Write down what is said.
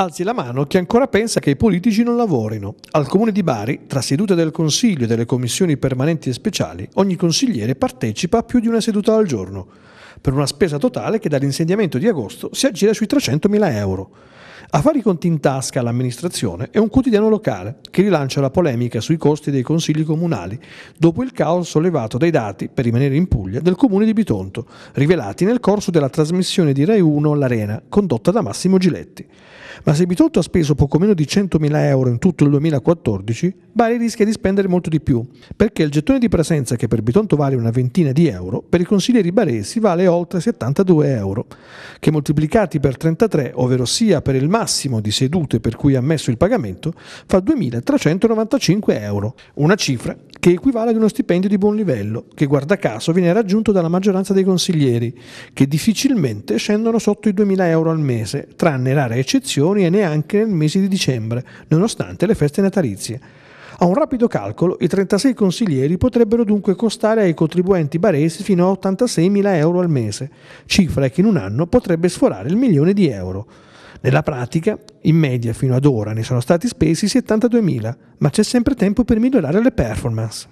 Alzi la mano chi ancora pensa che i politici non lavorino. Al Comune di Bari, tra sedute del Consiglio e delle commissioni permanenti e speciali, ogni consigliere partecipa a più di una seduta al giorno, per una spesa totale che dall'insediamento di agosto si aggira sui 300.000 euro. A fare i conti in tasca all'amministrazione è un quotidiano locale che rilancia la polemica sui costi dei consigli comunali dopo il caos sollevato dai dati, per rimanere in Puglia, del comune di Bitonto, rivelati nel corso della trasmissione di Rai 1 L'Arena, condotta da Massimo Giletti. Ma se Bitonto ha speso poco meno di 100.000 euro in tutto il 2014, Bari rischia di spendere molto di più, perché il gettone di presenza che per Bitonto vale una ventina di euro, per i consiglieri baresi vale oltre 72 euro, che moltiplicati per 33, ovvero sia per il massimo massimo di sedute per cui è ammesso il pagamento fa 2.395 euro, una cifra che equivale ad uno stipendio di buon livello, che guarda caso viene raggiunto dalla maggioranza dei consiglieri, che difficilmente scendono sotto i 2.000 euro al mese, tranne rare eccezioni e neanche nel mese di dicembre, nonostante le feste natalizie. A un rapido calcolo, i 36 consiglieri potrebbero dunque costare ai contribuenti baresi fino a 86.000 euro al mese, cifra che in un anno potrebbe sforare il milione di euro. Nella pratica, in media fino ad ora ne sono stati spesi 72.000, ma c'è sempre tempo per migliorare le performance.